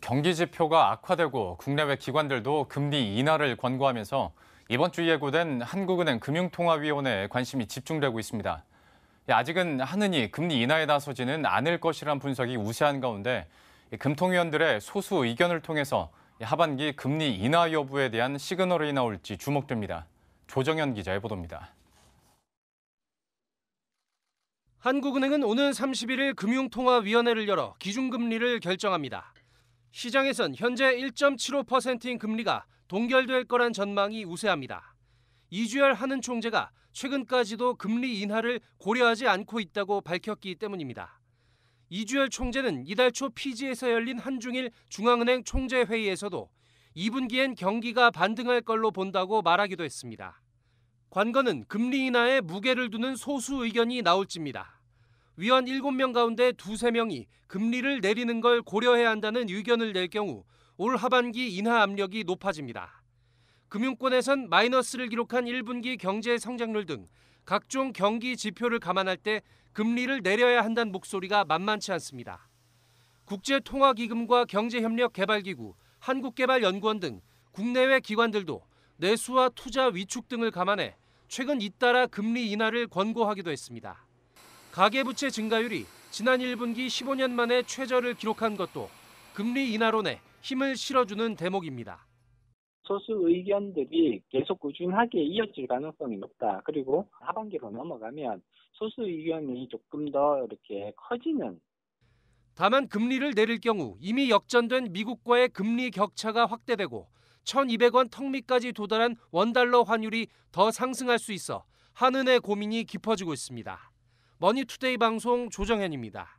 경기 지표가 악화되고 국내외 기관들도 금리 인하를 권고하면서 이번 주 예고된 한국은행 금융통화위원회에 관심이 집중되고 있습니다. 예, 아직은 하느니 금리 인하에 나서지는 않을 것이란 분석이 우세한 가운데 금통위원들의 소수 의견을 통해서 하반기 금리 인하 여부에 대한 시그널이 나올지 주목됩니다. 조정현 기자의 보도입니다. 한국은행은 오는 31일 금융통화위원회를 열어 기준금리를 결정합니다. 시장에선 현재 1.75%인 금리가 동결될 거란 전망이 우세합니다. 이주열 하는 총재가 최근까지도 금리 인하를 고려하지 않고 있다고 밝혔기 때문입니다. 이주열 총재는 이달 초 피지에서 열린 한중일 중앙은행 총재 회의에서도 2분기엔 경기가 반등할 걸로 본다고 말하기도 했습니다. 관건은 금리 인하에 무게를 두는 소수 의견이 나올지입니다. 위원 7명 가운데 2, 3명이 금리를 내리는 걸 고려해야 한다는 의견을 낼 경우 올 하반기 인하 압력이 높아집니다. 금융권에선 마이너스를 기록한 1분기 경제 성장률 등 각종 경기 지표를 감안할 때 금리를 내려야 한다는 목소리가 만만치 않습니다. 국제통화기금과 경제협력개발기구, 한국개발연구원 등 국내외 기관들도 내수와 투자 위축 등을 감안해 최근 잇따라 금리 인하를 권고하기도 했습니다. 가계부채 증가율이 지난 1분기 15년 만에 최저를 기록한 것도 금리 인하론에 힘을 실어주는 대목입니다. 소수 의견들이 계속 꾸준하게 이어질 가능성이 높다. 그리고 하반기로 넘어가면 소수 의견이 조금 더 이렇게 커지는. 다만 금리를 내릴 경우 이미 역전된 미국과의 금리 격차가 확대되고 1,200원 턱밑까지 도달한 원달러 환율이 더 상승할 수 있어 한은의 고민이 깊어지고 있습니다. 머니투데이 방송 조정현입니다.